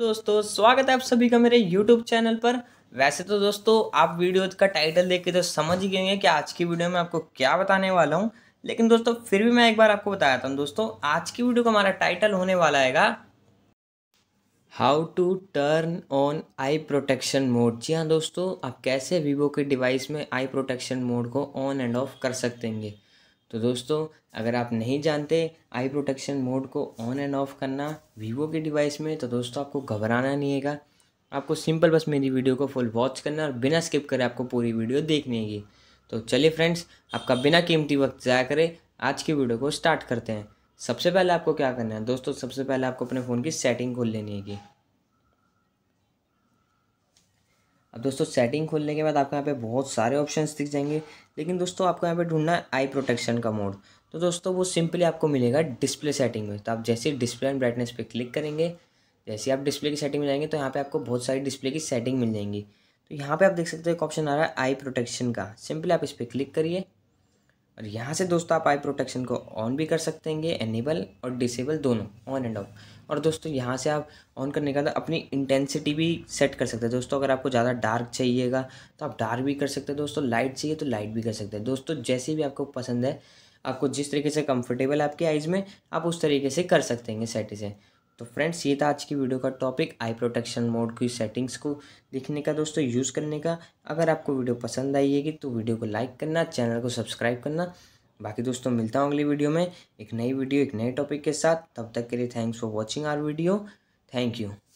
दोस्तों स्वागत है आप सभी का मेरे YouTube चैनल पर वैसे तो दोस्तों आप वीडियो का टाइटल देख के तो समझ ही गए होंगे कि आज की वीडियो में आपको क्या बताने वाला हूँ लेकिन दोस्तों फिर भी मैं एक बार आपको बताया था दोस्तों आज की वीडियो का हमारा टाइटल होने वाला है how to turn on eye protection mode जी हाँ दोस्तों आप कैसे वीवो के डिवाइस में आई प्रोटेक्शन मोड को ऑन एंड ऑफ कर सकते हैं तो दोस्तों अगर आप नहीं जानते आई प्रोटेक्शन मोड को ऑन एंड ऑफ करना वीवो के डिवाइस में तो दोस्तों आपको घबराना नहीं हैगा आपको सिंपल बस मेरी वीडियो को फुल वॉच करना और बिना स्किप करे आपको पूरी वीडियो देखनी है तो चलिए फ्रेंड्स आपका बिना कीमती वक्त ज़ाया करे आज की वीडियो को स्टार्ट करते हैं सबसे पहले आपको क्या करना है दोस्तों सबसे पहले आपको अपने फ़ोन की सेटिंग खोल लेनी है अब दोस्तों सेटिंग खोलने के बाद आपको यहाँ पे बहुत सारे ऑप्शन दिख जाएंगे लेकिन दोस्तों आपको यहाँ पे ढूंढना है आई प्रोटेक्शन का मोड तो दोस्तों वो सिंपली आपको मिलेगा डिस्प्ले सेटिंग में तो आप जैसे डिस्प्ले एंड ब्राइटनेस पे क्लिक करेंगे जैसे आप डिस्प्ले की सेटिंग में जाएंगे तो यहाँ पे आपको बहुत सारी डिस्प्ले की सेटिंग मिल जाएंगी तो यहाँ पे आप देख सकते हो एक ऑप्शन आ रहा है आई प्रोटेक्शन का सिंपली आप इस पर क्लिक करिए और यहाँ से दोस्तों आप आई प्रोटेक्शन को ऑन भी कर सकते हैं एनेबल और डिसेबल दोनों ऑन एंड ऑफ और दोस्तों यहाँ से आप ऑन करने के बाद अपनी इंटेंसिटी भी सेट कर सकते हैं दोस्तों अगर आपको ज़्यादा डार्क चाहिएगा तो आप डार्क भी कर सकते हैं दोस्तों लाइट चाहिए तो लाइट भी कर सकते हैं दोस्तों जैसे भी आपको पसंद है आपको जिस तरीके से कंफर्टेबल आपकी आइज़ में आप उस तरीके से कर सकते हैं सेट इसे तो फ्रेंड्स ये था आज की वीडियो का टॉपिक आई प्रोटेक्शन मोड की सेटिंग्स को देखने का दोस्तों यूज़ करने का अगर आपको वीडियो पसंद आई है तो वीडियो को लाइक करना चैनल को सब्सक्राइब करना बाकी दोस्तों मिलता हूँ अगली वीडियो में एक नई वीडियो एक नए टॉपिक के साथ तब तक के लिए thanks for watching our video thank you